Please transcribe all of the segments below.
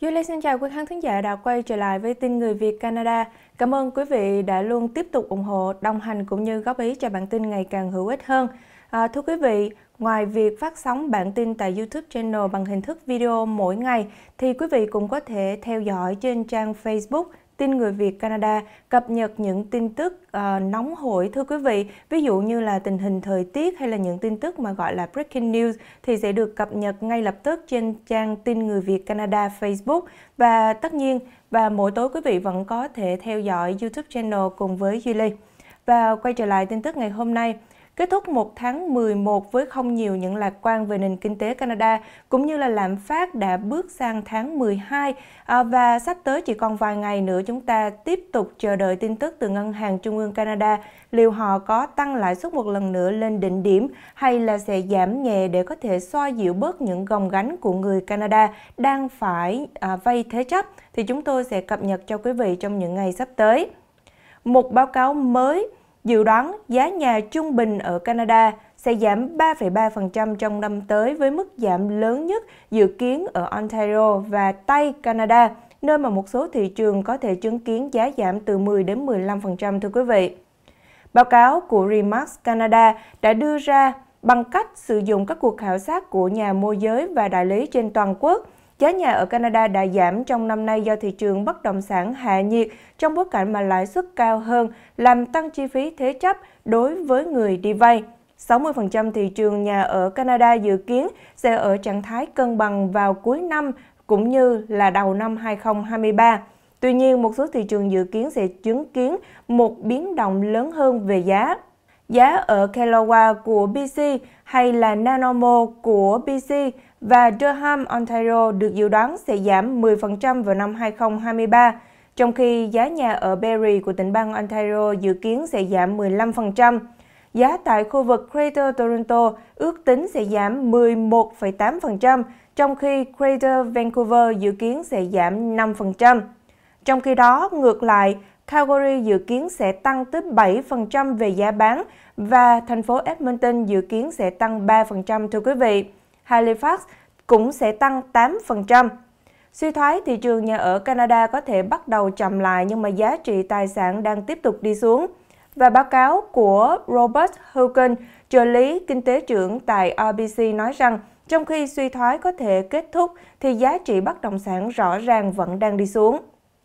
Julie xin chào quý khán thính giả đã quay trở lại với tin người Việt Canada. Cảm ơn quý vị đã luôn tiếp tục ủng hộ, đồng hành cũng như góp ý cho bản tin ngày càng hữu ích hơn. À, thưa quý vị, ngoài việc phát sóng bản tin tại YouTube channel bằng hình thức video mỗi ngày, thì quý vị cũng có thể theo dõi trên trang Facebook tin người Việt Canada cập nhật những tin tức uh, nóng hổi thưa quý vị. Ví dụ như là tình hình thời tiết hay là những tin tức mà gọi là breaking news thì sẽ được cập nhật ngay lập tức trên trang tin người Việt Canada Facebook và tất nhiên và mỗi tối quý vị vẫn có thể theo dõi YouTube channel cùng với Julie. Và quay trở lại tin tức ngày hôm nay, kết thúc một tháng 11 với không nhiều những lạc quan về nền kinh tế Canada cũng như là lạm phát đã bước sang tháng 12 à, và sắp tới chỉ còn vài ngày nữa chúng ta tiếp tục chờ đợi tin tức từ Ngân hàng Trung ương Canada liệu họ có tăng lãi suất một lần nữa lên đỉnh điểm hay là sẽ giảm nhẹ để có thể xoa dịu bớt những gồng gánh của người Canada đang phải à, vay thế chấp thì chúng tôi sẽ cập nhật cho quý vị trong những ngày sắp tới. Một báo cáo mới Dự đoán giá nhà trung bình ở Canada sẽ giảm 3,3% trong năm tới với mức giảm lớn nhất dự kiến ở Ontario và Tây Canada, nơi mà một số thị trường có thể chứng kiến giá giảm từ 10 đến 15% thưa quý vị. Báo cáo của Remax Canada đã đưa ra bằng cách sử dụng các cuộc khảo sát của nhà môi giới và đại lý trên toàn quốc – Giá nhà ở Canada đã giảm trong năm nay do thị trường bất động sản hạ nhiệt trong bối cảnh mà lãi suất cao hơn, làm tăng chi phí thế chấp đối với người đi vay. 60% thị trường nhà ở Canada dự kiến sẽ ở trạng thái cân bằng vào cuối năm cũng như là đầu năm 2023. Tuy nhiên, một số thị trường dự kiến sẽ chứng kiến một biến động lớn hơn về giá giá ở kilowatt của BC hay là nanomo của BC và Durham, Ontario được dự đoán sẽ giảm 10% vào năm 2023, trong khi giá nhà ở Barrie của tỉnh bang Ontario dự kiến sẽ giảm 15%. Giá tại khu vực Greater Toronto ước tính sẽ giảm 11,8%, trong khi Greater Vancouver dự kiến sẽ giảm 5%. Trong khi đó, ngược lại, Calgary dự kiến sẽ tăng tới 7% về giá bán và thành phố Edmonton dự kiến sẽ tăng 3% thưa quý vị. Halifax cũng sẽ tăng 8%. Suy thoái thị trường nhà ở Canada có thể bắt đầu chậm lại nhưng mà giá trị tài sản đang tiếp tục đi xuống. Và báo cáo của Robert Hogan, trợ lý kinh tế trưởng tại RBC nói rằng trong khi suy thoái có thể kết thúc thì giá trị bất động sản rõ ràng vẫn đang đi xuống.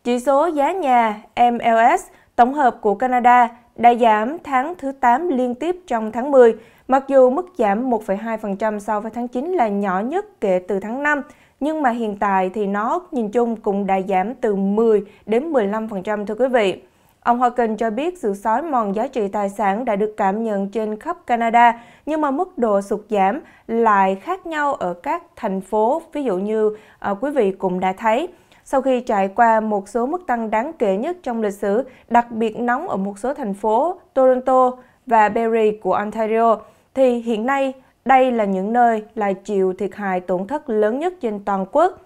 Chỉ số giá nhà MLS tổng hợp của Canada đã giảm tháng thứ 8 liên tiếp trong tháng 10, mặc dù mức giảm 1,2% so với tháng 9 là nhỏ nhất kể từ tháng 5, nhưng mà hiện tại thì nó nhìn chung cũng đã giảm từ 10 đến 15% thưa quý vị. Ông Hawkins cho biết sự sói mòn giá trị tài sản đã được cảm nhận trên khắp Canada, nhưng mà mức độ sụt giảm lại khác nhau ở các thành phố, ví dụ như à, quý vị cũng đã thấy sau khi trải qua một số mức tăng đáng kể nhất trong lịch sử, đặc biệt nóng ở một số thành phố Toronto và Barrie của Ontario, thì hiện nay đây là những nơi là chịu thiệt hại tổn thất lớn nhất trên toàn quốc.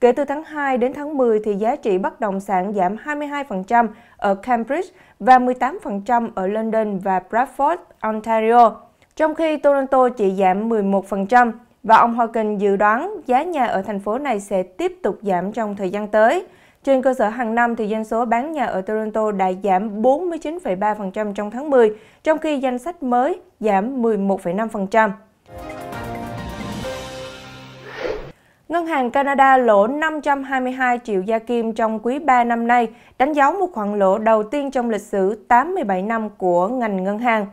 Kể từ tháng 2 đến tháng 10 thì giá trị bất động sản giảm 22% ở Cambridge và 18% ở London và Bradford, Ontario, trong khi Toronto chỉ giảm 11%. Và ông Hawking dự đoán giá nhà ở thành phố này sẽ tiếp tục giảm trong thời gian tới. Trên cơ sở hàng năm thì doanh số bán nhà ở Toronto đã giảm 49,3% trong tháng 10, trong khi danh sách mới giảm 11,5%. Ngân hàng Canada lỗ 522 triệu gia kim trong quý 3 năm nay, đánh dấu một khoản lỗ đầu tiên trong lịch sử 87 năm của ngành ngân hàng.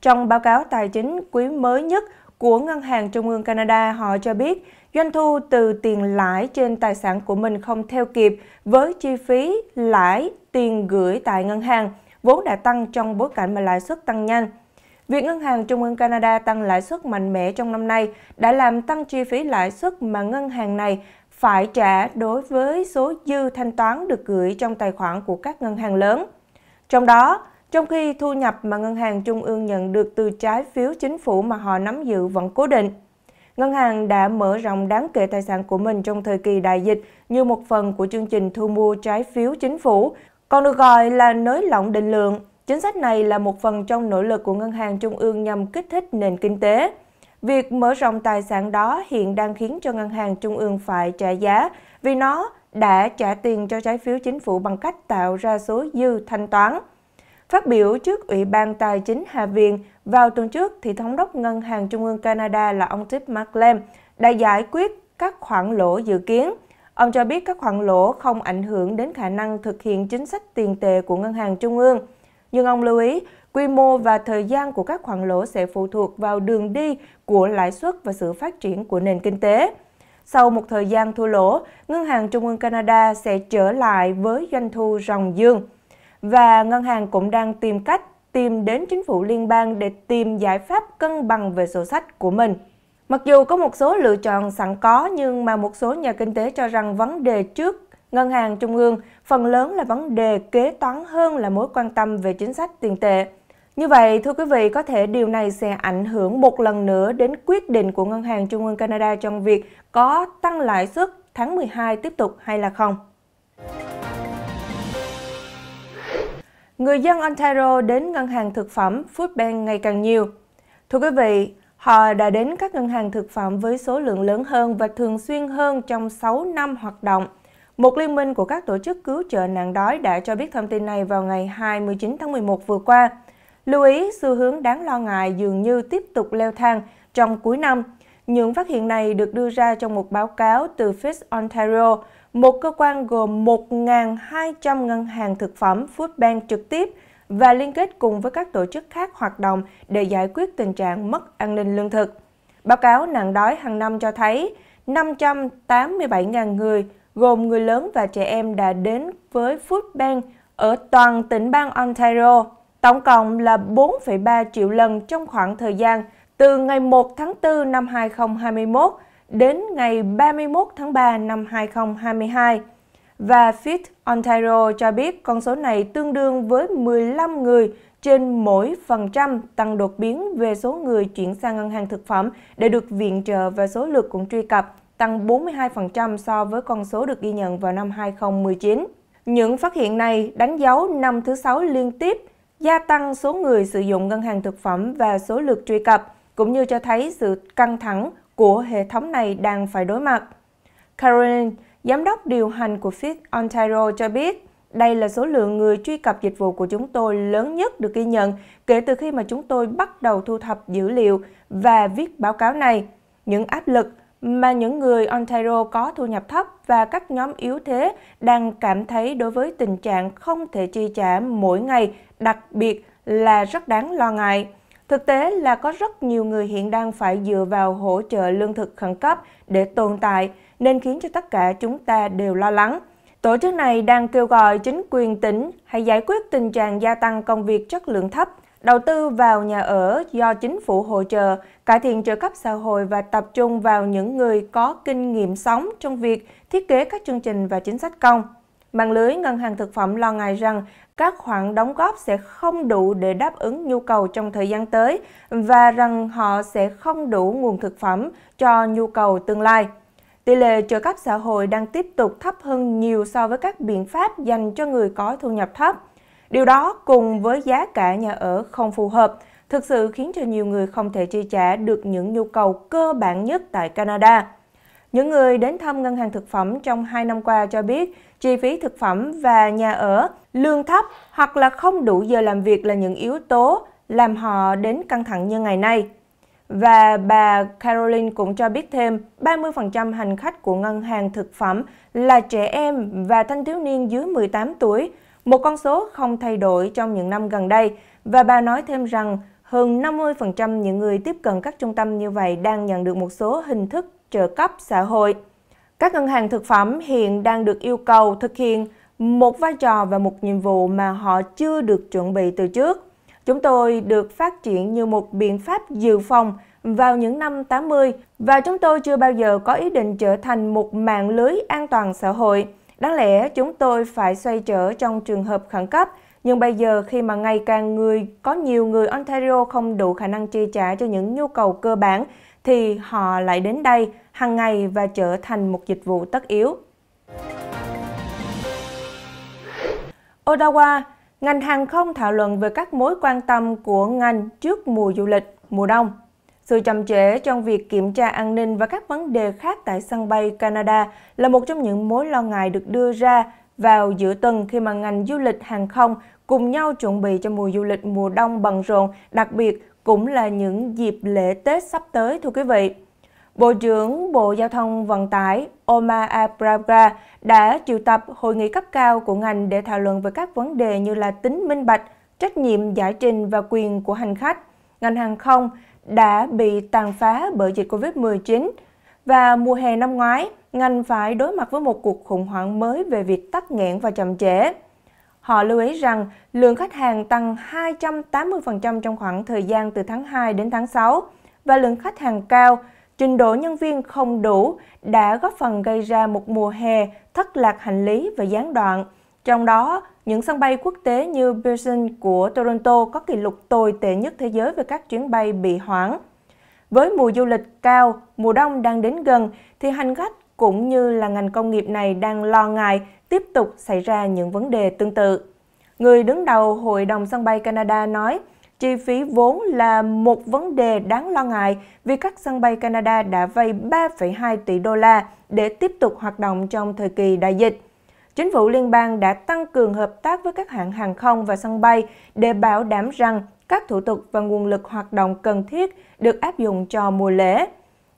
Trong báo cáo tài chính quý mới nhất, của Ngân hàng Trung ương Canada, họ cho biết doanh thu từ tiền lãi trên tài sản của mình không theo kịp với chi phí lãi tiền gửi tại ngân hàng, vốn đã tăng trong bối cảnh mà lãi suất tăng nhanh. Việc Ngân hàng Trung ương Canada tăng lãi suất mạnh mẽ trong năm nay đã làm tăng chi phí lãi suất mà ngân hàng này phải trả đối với số dư thanh toán được gửi trong tài khoản của các ngân hàng lớn. Trong đó, trong khi thu nhập mà ngân hàng trung ương nhận được từ trái phiếu chính phủ mà họ nắm giữ vẫn cố định, ngân hàng đã mở rộng đáng kể tài sản của mình trong thời kỳ đại dịch như một phần của chương trình thu mua trái phiếu chính phủ, còn được gọi là nới lỏng định lượng. Chính sách này là một phần trong nỗ lực của ngân hàng trung ương nhằm kích thích nền kinh tế. Việc mở rộng tài sản đó hiện đang khiến cho ngân hàng trung ương phải trả giá vì nó đã trả tiền cho trái phiếu chính phủ bằng cách tạo ra số dư thanh toán. Phát biểu trước Ủy ban Tài chính Hạ viện vào tuần trước, thì Thống đốc Ngân hàng Trung ương Canada là ông Tim McLean đã giải quyết các khoản lỗ dự kiến. Ông cho biết các khoản lỗ không ảnh hưởng đến khả năng thực hiện chính sách tiền tệ của Ngân hàng Trung ương. Nhưng ông lưu ý, quy mô và thời gian của các khoản lỗ sẽ phụ thuộc vào đường đi của lãi suất và sự phát triển của nền kinh tế. Sau một thời gian thua lỗ, Ngân hàng Trung ương Canada sẽ trở lại với doanh thu ròng dương và ngân hàng cũng đang tìm cách tìm đến chính phủ liên bang để tìm giải pháp cân bằng về sổ sách của mình. Mặc dù có một số lựa chọn sẵn có nhưng mà một số nhà kinh tế cho rằng vấn đề trước ngân hàng trung ương phần lớn là vấn đề kế toán hơn là mối quan tâm về chính sách tiền tệ. Như vậy, thưa quý vị, có thể điều này sẽ ảnh hưởng một lần nữa đến quyết định của Ngân hàng Trung ương Canada trong việc có tăng lãi suất tháng 12 tiếp tục hay là không người dân Ontario đến ngân hàng thực phẩm Foodbank ngày càng nhiều. Thưa quý vị, họ đã đến các ngân hàng thực phẩm với số lượng lớn hơn và thường xuyên hơn trong 6 năm hoạt động. Một liên minh của các tổ chức cứu trợ nạn đói đã cho biết thông tin này vào ngày 29 tháng 11 vừa qua. Lưu ý, xu hướng đáng lo ngại dường như tiếp tục leo thang trong cuối năm. Những phát hiện này được đưa ra trong một báo cáo từ Fish Ontario một cơ quan gồm 1.200 ngân hàng thực phẩm Foodbank trực tiếp và liên kết cùng với các tổ chức khác hoạt động để giải quyết tình trạng mất an ninh lương thực. Báo cáo nạn đói hàng năm cho thấy 587.000 người, gồm người lớn và trẻ em đã đến với Foodbank ở toàn tỉnh bang Ontario, tổng cộng là 4,3 triệu lần trong khoảng thời gian từ ngày 1 tháng 4 năm 2021 đến ngày 31 tháng 3 năm 2022. Và Fit Ontario cho biết con số này tương đương với 15 người trên mỗi phần trăm tăng đột biến về số người chuyển sang ngân hàng thực phẩm để được viện trợ và số lượt cũng truy cập tăng 42% so với con số được ghi nhận vào năm 2019. Những phát hiện này đánh dấu năm thứ sáu liên tiếp gia tăng số người sử dụng ngân hàng thực phẩm và số lượt truy cập, cũng như cho thấy sự căng thẳng của hệ thống này đang phải đối mặt. Caroline, giám đốc điều hành của Fit Ontario cho biết, đây là số lượng người truy cập dịch vụ của chúng tôi lớn nhất được ghi nhận kể từ khi mà chúng tôi bắt đầu thu thập dữ liệu và viết báo cáo này. Những áp lực mà những người Ontario có thu nhập thấp và các nhóm yếu thế đang cảm thấy đối với tình trạng không thể chi trả mỗi ngày, đặc biệt là rất đáng lo ngại. Thực tế là có rất nhiều người hiện đang phải dựa vào hỗ trợ lương thực khẩn cấp để tồn tại, nên khiến cho tất cả chúng ta đều lo lắng. Tổ chức này đang kêu gọi chính quyền tỉnh hãy giải quyết tình trạng gia tăng công việc chất lượng thấp, đầu tư vào nhà ở do chính phủ hỗ trợ, cải thiện trợ cấp xã hội và tập trung vào những người có kinh nghiệm sống trong việc thiết kế các chương trình và chính sách công. Mạng lưới Ngân hàng Thực phẩm lo ngại rằng các khoản đóng góp sẽ không đủ để đáp ứng nhu cầu trong thời gian tới và rằng họ sẽ không đủ nguồn thực phẩm cho nhu cầu tương lai. Tỷ lệ trợ cấp xã hội đang tiếp tục thấp hơn nhiều so với các biện pháp dành cho người có thu nhập thấp. Điều đó cùng với giá cả nhà ở không phù hợp, thực sự khiến cho nhiều người không thể chi trả được những nhu cầu cơ bản nhất tại Canada. Những người đến thăm ngân hàng thực phẩm trong 2 năm qua cho biết chi phí thực phẩm và nhà ở, lương thấp hoặc là không đủ giờ làm việc là những yếu tố làm họ đến căng thẳng như ngày nay. Và bà Caroline cũng cho biết thêm, 30% hành khách của ngân hàng thực phẩm là trẻ em và thanh thiếu niên dưới 18 tuổi, một con số không thay đổi trong những năm gần đây. Và bà nói thêm rằng, hơn 50% những người tiếp cận các trung tâm như vậy đang nhận được một số hình thức trợ cấp xã hội. Các ngân hàng thực phẩm hiện đang được yêu cầu thực hiện một vai trò và một nhiệm vụ mà họ chưa được chuẩn bị từ trước. Chúng tôi được phát triển như một biện pháp dự phòng vào những năm 80 và chúng tôi chưa bao giờ có ý định trở thành một mạng lưới an toàn xã hội. Đáng lẽ chúng tôi phải xoay trở trong trường hợp khẩn cấp, nhưng bây giờ khi mà ngày càng người có nhiều người Ontario không đủ khả năng chi trả cho những nhu cầu cơ bản thì họ lại đến đây hàng ngày và trở thành một dịch vụ tất yếu. Ottawa, ngành hàng không thảo luận về các mối quan tâm của ngành trước mùa du lịch mùa đông. Sự chậm trễ trong việc kiểm tra an ninh và các vấn đề khác tại sân bay Canada là một trong những mối lo ngại được đưa ra vào giữa tuần khi mà ngành du lịch hàng không cùng nhau chuẩn bị cho mùa du lịch mùa đông bận rộn, đặc biệt cũng là những dịp lễ Tết sắp tới thưa quý vị. Bộ trưởng Bộ Giao thông Vận tải Omar Abraga đã triệu tập hội nghị cấp cao của ngành để thảo luận về các vấn đề như là tính minh bạch, trách nhiệm giải trình và quyền của hành khách. Ngành hàng không đã bị tàn phá bởi dịch COVID-19 và mùa hè năm ngoái, ngành phải đối mặt với một cuộc khủng hoảng mới về việc tắc nghẽn và chậm trễ. Họ lưu ý rằng lượng khách hàng tăng 280% trong khoảng thời gian từ tháng 2 đến tháng 6 và lượng khách hàng cao trình độ nhân viên không đủ đã góp phần gây ra một mùa hè thất lạc hành lý và gián đoạn. Trong đó, những sân bay quốc tế như Pearson của Toronto có kỷ lục tồi tệ nhất thế giới về các chuyến bay bị hoãn. Với mùa du lịch cao, mùa đông đang đến gần, thì hành khách cũng như là ngành công nghiệp này đang lo ngại tiếp tục xảy ra những vấn đề tương tự. Người đứng đầu Hội đồng sân bay Canada nói, chi phí vốn là một vấn đề đáng lo ngại vì các sân bay Canada đã vay 3,2 tỷ đô la để tiếp tục hoạt động trong thời kỳ đại dịch. Chính phủ liên bang đã tăng cường hợp tác với các hãng hàng không và sân bay để bảo đảm rằng các thủ tục và nguồn lực hoạt động cần thiết được áp dụng cho mùa lễ.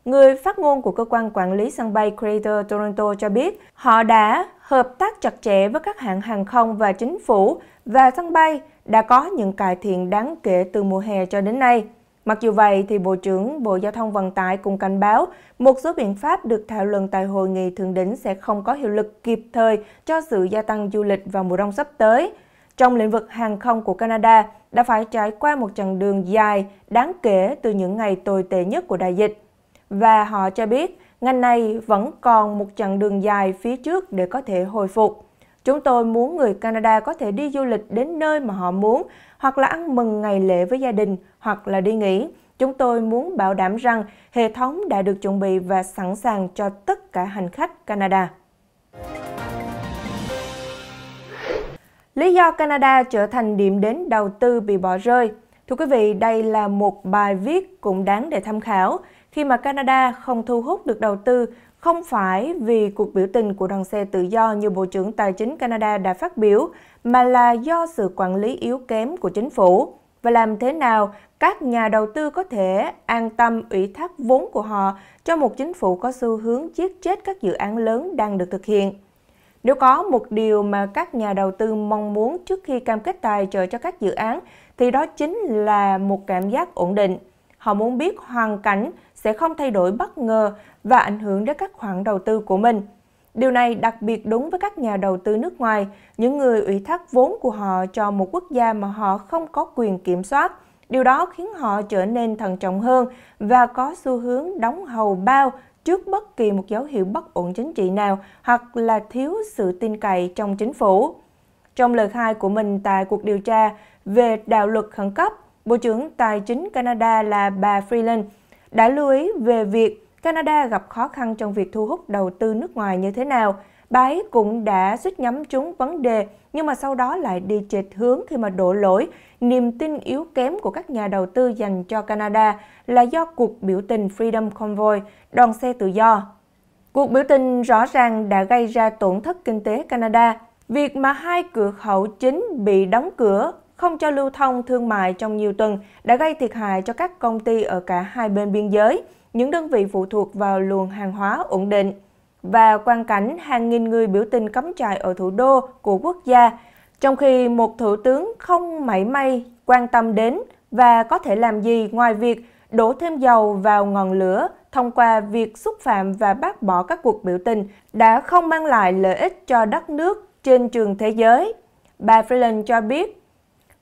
Người phát ngôn của cơ quan quản lý sân bay Greater Toronto cho biết họ đã hợp tác chặt chẽ với các hãng hàng không và chính phủ và sân bay đã có những cải thiện đáng kể từ mùa hè cho đến nay. Mặc dù vậy, thì Bộ trưởng Bộ Giao thông Vận tải cũng cảnh báo một số biện pháp được thảo luận tại hội nghị thượng đỉnh sẽ không có hiệu lực kịp thời cho sự gia tăng du lịch vào mùa đông sắp tới. Trong lĩnh vực hàng không của Canada, đã phải trải qua một chặng đường dài đáng kể từ những ngày tồi tệ nhất của đại dịch. Và họ cho biết, ngành này vẫn còn một chặng đường dài phía trước để có thể hồi phục. Chúng tôi muốn người Canada có thể đi du lịch đến nơi mà họ muốn, hoặc là ăn mừng ngày lễ với gia đình, hoặc là đi nghỉ. Chúng tôi muốn bảo đảm rằng hệ thống đã được chuẩn bị và sẵn sàng cho tất cả hành khách Canada. Lý do Canada trở thành điểm đến đầu tư bị bỏ rơi Thưa quý vị, đây là một bài viết cũng đáng để tham khảo. Khi mà Canada không thu hút được đầu tư không phải vì cuộc biểu tình của đoàn xe tự do như Bộ trưởng Tài chính Canada đã phát biểu, mà là do sự quản lý yếu kém của chính phủ. Và làm thế nào các nhà đầu tư có thể an tâm ủy thác vốn của họ cho một chính phủ có xu hướng giết chết các dự án lớn đang được thực hiện? Nếu có một điều mà các nhà đầu tư mong muốn trước khi cam kết tài trợ cho các dự án, thì đó chính là một cảm giác ổn định. Họ muốn biết hoàn cảnh sẽ không thay đổi bất ngờ và ảnh hưởng đến các khoản đầu tư của mình. Điều này đặc biệt đúng với các nhà đầu tư nước ngoài, những người ủy thác vốn của họ cho một quốc gia mà họ không có quyền kiểm soát. Điều đó khiến họ trở nên thận trọng hơn và có xu hướng đóng hầu bao trước bất kỳ một dấu hiệu bất ổn chính trị nào hoặc là thiếu sự tin cậy trong chính phủ. Trong lời khai của mình tại cuộc điều tra về đạo luật khẩn cấp, Bộ trưởng Tài chính Canada là bà Freeland đã lưu ý về việc Canada gặp khó khăn trong việc thu hút đầu tư nước ngoài như thế nào. Bà ấy cũng đã suýt nhắm trúng vấn đề, nhưng mà sau đó lại đi chệch hướng khi mà đổ lỗi. Niềm tin yếu kém của các nhà đầu tư dành cho Canada là do cuộc biểu tình Freedom Convoy, đoàn xe tự do. Cuộc biểu tình rõ ràng đã gây ra tổn thất kinh tế Canada. Việc mà hai cửa khẩu chính bị đóng cửa không cho lưu thông thương mại trong nhiều tuần đã gây thiệt hại cho các công ty ở cả hai bên biên giới, những đơn vị phụ thuộc vào luồng hàng hóa ổn định. Và quan cảnh hàng nghìn người biểu tình cấm trại ở thủ đô của quốc gia, trong khi một thủ tướng không mảy may quan tâm đến và có thể làm gì ngoài việc đổ thêm dầu vào ngọn lửa thông qua việc xúc phạm và bác bỏ các cuộc biểu tình đã không mang lại lợi ích cho đất nước trên trường thế giới. Bà Freeland cho biết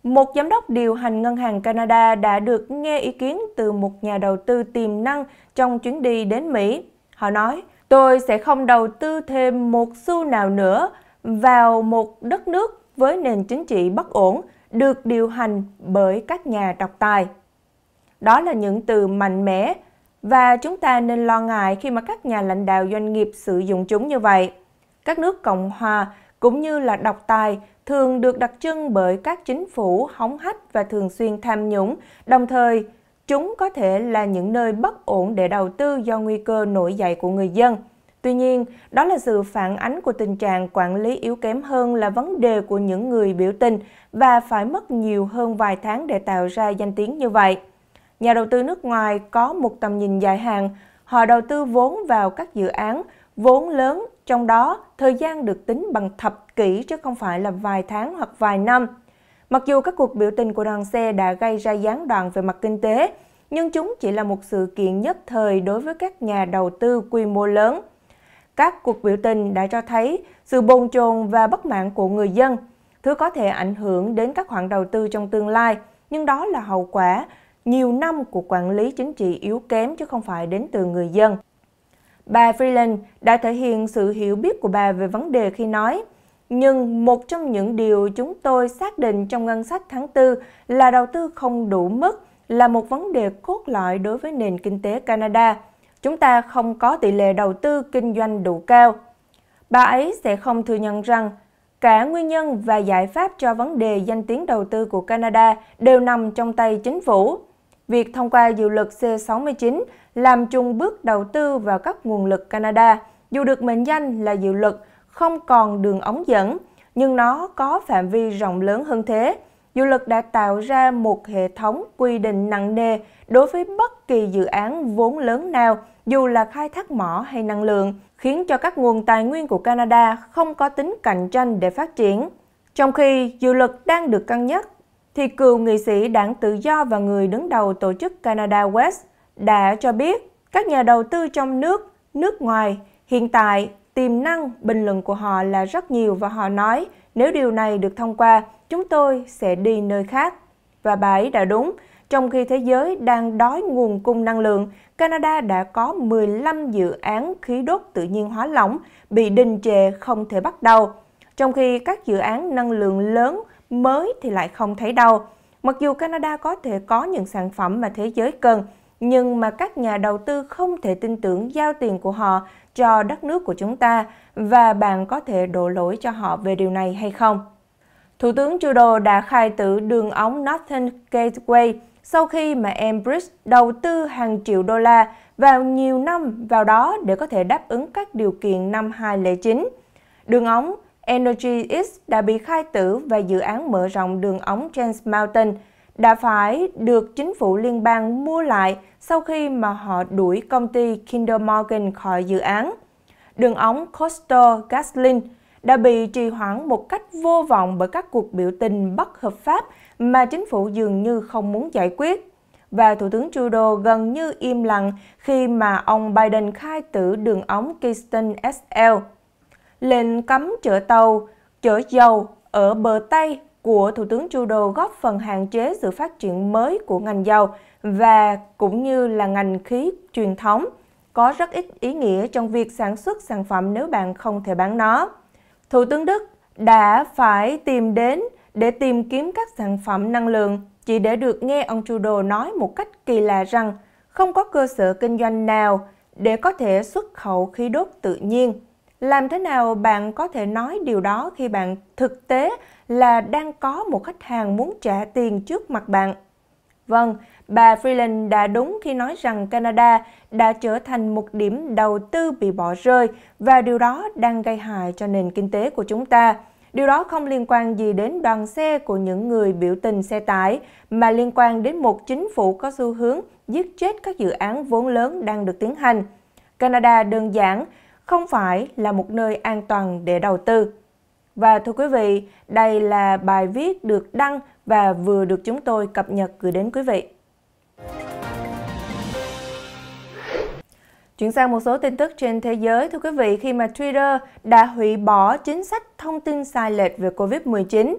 một giám đốc điều hành ngân hàng Canada đã được nghe ý kiến từ một nhà đầu tư tiềm năng trong chuyến đi đến Mỹ. Họ nói, tôi sẽ không đầu tư thêm một xu nào nữa vào một đất nước với nền chính trị bất ổn được điều hành bởi các nhà độc tài. Đó là những từ mạnh mẽ và chúng ta nên lo ngại khi mà các nhà lãnh đạo doanh nghiệp sử dụng chúng như vậy. Các nước Cộng hòa cũng như là độc tài thường được đặc trưng bởi các chính phủ hóng hách và thường xuyên tham nhũng, đồng thời chúng có thể là những nơi bất ổn để đầu tư do nguy cơ nổi dậy của người dân. Tuy nhiên, đó là sự phản ánh của tình trạng quản lý yếu kém hơn là vấn đề của những người biểu tình và phải mất nhiều hơn vài tháng để tạo ra danh tiếng như vậy. Nhà đầu tư nước ngoài có một tầm nhìn dài hạn, họ đầu tư vốn vào các dự án, vốn lớn trong đó thời gian được tính bằng thập kỷ chứ không phải là vài tháng hoặc vài năm. Mặc dù các cuộc biểu tình của đoàn xe đã gây ra gián đoạn về mặt kinh tế, nhưng chúng chỉ là một sự kiện nhất thời đối với các nhà đầu tư quy mô lớn. Các cuộc biểu tình đã cho thấy sự bồn chồn và bất mãn của người dân, thứ có thể ảnh hưởng đến các khoản đầu tư trong tương lai, nhưng đó là hậu quả nhiều năm của quản lý chính trị yếu kém chứ không phải đến từ người dân. Bà Freeland đã thể hiện sự hiểu biết của bà về vấn đề khi nói, nhưng một trong những điều chúng tôi xác định trong ngân sách tháng 4 là đầu tư không đủ mức là một vấn đề cốt lõi đối với nền kinh tế Canada. Chúng ta không có tỷ lệ đầu tư kinh doanh đủ cao. Bà ấy sẽ không thừa nhận rằng cả nguyên nhân và giải pháp cho vấn đề danh tiếng đầu tư của Canada đều nằm trong tay chính phủ việc thông qua dự luật C69 làm chung bước đầu tư vào các nguồn lực Canada, dù được mệnh danh là dự luật không còn đường ống dẫn, nhưng nó có phạm vi rộng lớn hơn thế. Dự luật đã tạo ra một hệ thống quy định nặng nề đối với bất kỳ dự án vốn lớn nào, dù là khai thác mỏ hay năng lượng, khiến cho các nguồn tài nguyên của Canada không có tính cạnh tranh để phát triển. Trong khi dự luật đang được cân nhắc thì cựu nghị sĩ đảng tự do và người đứng đầu tổ chức Canada West đã cho biết các nhà đầu tư trong nước, nước ngoài hiện tại tiềm năng bình luận của họ là rất nhiều và họ nói nếu điều này được thông qua, chúng tôi sẽ đi nơi khác. Và bà ấy đã đúng, trong khi thế giới đang đói nguồn cung năng lượng, Canada đã có 15 dự án khí đốt tự nhiên hóa lỏng bị đình trệ không thể bắt đầu, trong khi các dự án năng lượng lớn mới thì lại không thấy đâu. Mặc dù Canada có thể có những sản phẩm mà thế giới cần, nhưng mà các nhà đầu tư không thể tin tưởng giao tiền của họ cho đất nước của chúng ta và bạn có thể đổ lỗi cho họ về điều này hay không. Thủ tướng Trudeau đã khai tử đường ống Northern Gateway sau khi mà Enbridge đầu tư hàng triệu đô la vào nhiều năm vào đó để có thể đáp ứng các điều kiện năm hai lễ chính. Đường ống Energy X đã bị khai tử và dự án mở rộng đường ống Trans Mountain đã phải được chính phủ liên bang mua lại sau khi mà họ đuổi công ty Kinder Morgan khỏi dự án. Đường ống Coastal GasLink đã bị trì hoãn một cách vô vọng bởi các cuộc biểu tình bất hợp pháp mà chính phủ dường như không muốn giải quyết. Và Thủ tướng Trudeau gần như im lặng khi mà ông Biden khai tử đường ống Keystone XL lệnh cấm chở tàu, chở dầu ở bờ Tây của Thủ tướng Trudeau góp phần hạn chế sự phát triển mới của ngành dầu và cũng như là ngành khí truyền thống, có rất ít ý nghĩa trong việc sản xuất sản phẩm nếu bạn không thể bán nó. Thủ tướng Đức đã phải tìm đến để tìm kiếm các sản phẩm năng lượng chỉ để được nghe ông Trudeau nói một cách kỳ lạ rằng không có cơ sở kinh doanh nào để có thể xuất khẩu khí đốt tự nhiên làm thế nào bạn có thể nói điều đó khi bạn thực tế là đang có một khách hàng muốn trả tiền trước mặt bạn vâng bà freeland đã đúng khi nói rằng canada đã trở thành một điểm đầu tư bị bỏ rơi và điều đó đang gây hại cho nền kinh tế của chúng ta Điều đó không liên quan gì đến đoàn xe của những người biểu tình xe tải, mà liên quan đến một chính phủ có xu hướng giết chết các dự án vốn lớn đang được tiến hành. Canada đơn giản không phải là một nơi an toàn để đầu tư. Và thưa quý vị, đây là bài viết được đăng và vừa được chúng tôi cập nhật gửi đến quý vị. Chuyển sang một số tin tức trên thế giới, thưa quý vị, khi mà Twitter đã hủy bỏ chính sách thông tin sai lệch về COVID-19.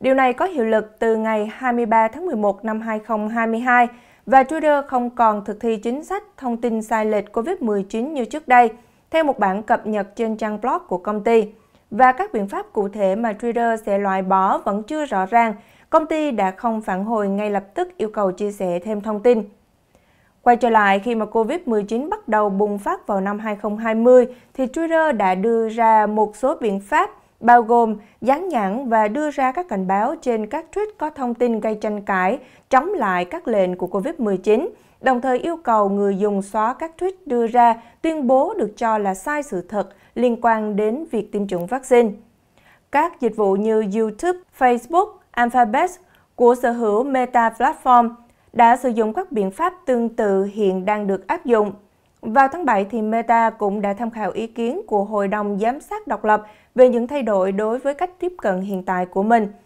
Điều này có hiệu lực từ ngày 23 tháng 11 năm 2022 và Twitter không còn thực thi chính sách thông tin sai lệch COVID-19 như trước đây – theo một bản cập nhật trên trang blog của công ty. Và các biện pháp cụ thể mà Twitter sẽ loại bỏ vẫn chưa rõ ràng, công ty đã không phản hồi ngay lập tức yêu cầu chia sẻ thêm thông tin. Quay trở lại, khi mà COVID-19 bắt đầu bùng phát vào năm 2020, thì Twitter đã đưa ra một số biện pháp bao gồm dán nhãn và đưa ra các cảnh báo trên các tweet có thông tin gây tranh cãi chống lại các lệnh của COVID-19 đồng thời yêu cầu người dùng xóa các tweet đưa ra tuyên bố được cho là sai sự thật liên quan đến việc tiêm chủng vaccine. Các dịch vụ như YouTube, Facebook, Alphabet của sở hữu Meta Platform đã sử dụng các biện pháp tương tự hiện đang được áp dụng. Vào tháng 7, thì Meta cũng đã tham khảo ý kiến của Hội đồng Giám sát độc lập về những thay đổi đối với cách tiếp cận hiện tại của mình –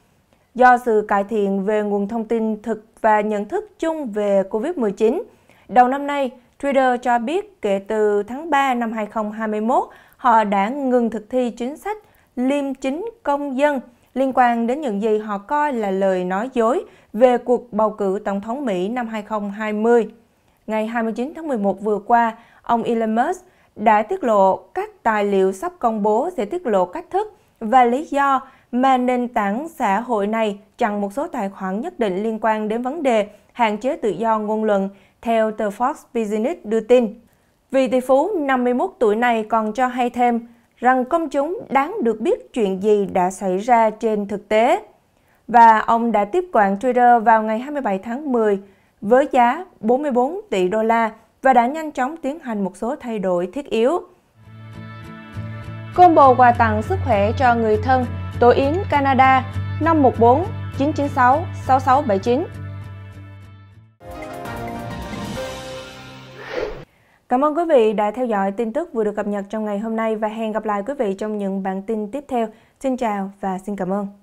do sự cải thiện về nguồn thông tin thực và nhận thức chung về COVID-19. Đầu năm nay, Twitter cho biết kể từ tháng 3 năm 2021, họ đã ngừng thực thi chính sách liêm chính công dân liên quan đến những gì họ coi là lời nói dối về cuộc bầu cử Tổng thống Mỹ năm 2020. Ngày 29 tháng 11 vừa qua, ông Elon Musk đã tiết lộ các tài liệu sắp công bố sẽ tiết lộ cách thức và lý do mà nền tảng xã hội này chặn một số tài khoản nhất định liên quan đến vấn đề hạn chế tự do ngôn luận, theo tờ Fox Business đưa tin. Vị tỷ phú 51 tuổi này còn cho hay thêm rằng công chúng đáng được biết chuyện gì đã xảy ra trên thực tế. Và ông đã tiếp quản Twitter vào ngày 27 tháng 10 với giá 44 tỷ đô la và đã nhanh chóng tiến hành một số thay đổi thiết yếu. Combo quà tặng sức khỏe cho người thân Tổ Yến Canada 514 996 6679. Cảm ơn quý vị đã theo dõi tin tức vừa được cập nhật trong ngày hôm nay và hẹn gặp lại quý vị trong những bản tin tiếp theo. Xin chào và xin cảm ơn.